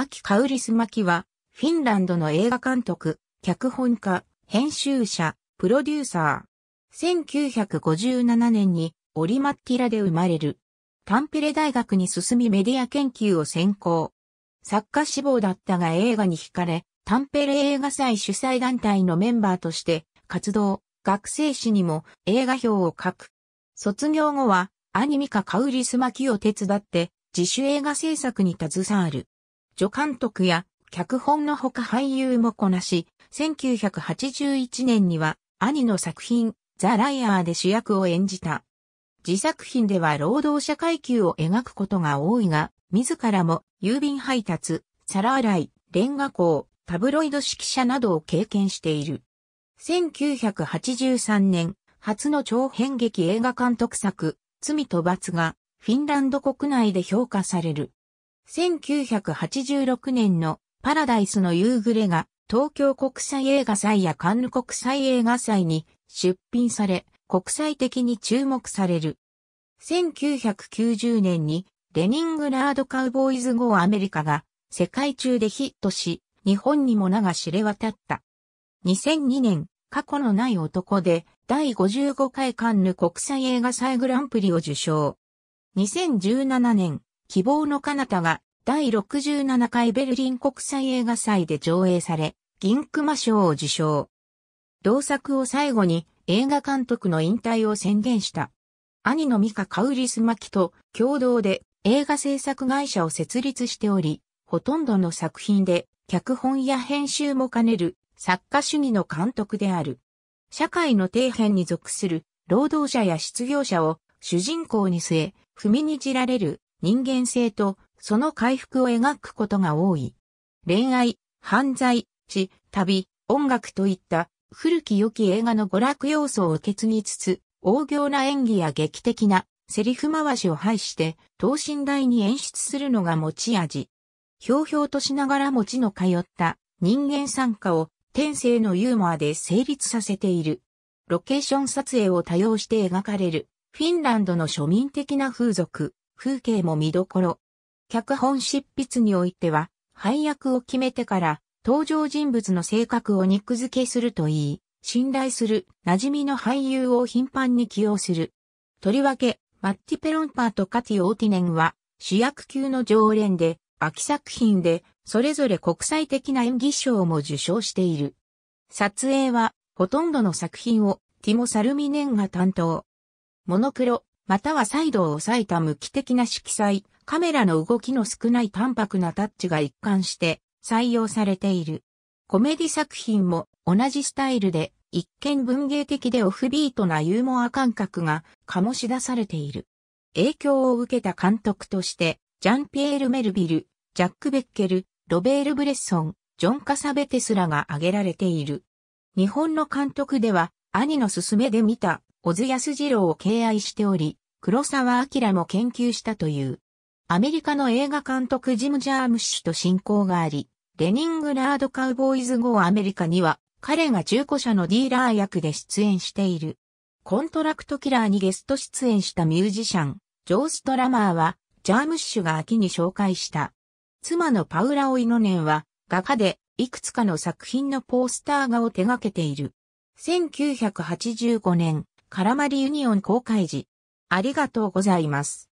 秋カウリスマキは、フィンランドの映画監督、脚本家、編集者、プロデューサー。1957年に、オリマッティラで生まれる。タンペレ大学に進みメディア研究を専攻。作家志望だったが映画に惹かれ、タンペレ映画祭主催団体のメンバーとして活動、学生誌にも映画表を書く。卒業後はアニミカ・カウリスマキを手伝って自主映画制作に携わる。助監督や脚本のほか俳優もこなし、1981年には兄の作品ザ・ライアーで主役を演じた。自作品では労働者階級を描くことが多いが、自らも郵便配達、皿洗い、レンガ工、タブロイド指揮者などを経験している。1983年、初の長編劇映画監督作、罪と罰が、フィンランド国内で評価される。1986年のパラダイスの夕暮れが東京国際映画祭やカンヌ国際映画祭に出品され国際的に注目される。1990年にレニングラードカウボーイズ号アメリカが世界中でヒットし日本にも名が知れ渡った。2002年過去のない男で第55回カンヌ国際映画祭グランプリを受賞。2017年希望の彼方が第67回ベルリン国際映画祭で上映され、銀熊賞を受賞。同作を最後に映画監督の引退を宣言した。兄のミカ・カウリスマキと共同で映画制作会社を設立しており、ほとんどの作品で脚本や編集も兼ねる作家主義の監督である。社会の底辺に属する労働者や失業者を主人公に据え、踏みにじられる人間性とその回復を描くことが多い。恋愛、犯罪、地、旅、音楽といった古き良き映画の娯楽要素を受け継ぎつつ、大行な演技や劇的なセリフ回しを排して等身大に演出するのが持ち味。ひょうひょうとしながら持ちの通った人間参加を天性のユーモアで成立させている。ロケーション撮影を多用して描かれるフィンランドの庶民的な風俗。風景も見どころ。脚本執筆においては、配役を決めてから登場人物の性格を肉付けするといい、信頼する馴染みの俳優を頻繁に起用する。とりわけ、マッティ・ペロンパーとカティ・オーティネンは主役級の常連で、秋作品でそれぞれ国際的な演技賞も受賞している。撮影はほとんどの作品をティモ・サルミネンが担当。モノクロ、またはサイドを抑えた無機的な色彩、カメラの動きの少ない淡白なタッチが一貫して採用されている。コメディ作品も同じスタイルで一見文芸的でオフビートなユーモア感覚が醸し出されている。影響を受けた監督として、ジャンピエール・メルビル、ジャック・ベッケル、ロベール・ブレッソン、ジョン・カサベテスらが挙げられている。日本の監督では、兄の勧めで見た小津安二郎を敬愛しており、黒沢明も研究したという。アメリカの映画監督ジム・ジャームッシュと親交があり、レニングラード・カウボーイズ・ゴー・アメリカには、彼が中古車のディーラー役で出演している。コントラクトキラーにゲスト出演したミュージシャン、ジョー・ストラマーは、ジャームッシュが秋に紹介した。妻のパウラ・オイノネンは、画家で、いくつかの作品のポスター画を手掛けている。1985年、カラマリユニオン公開時。ありがとうございます。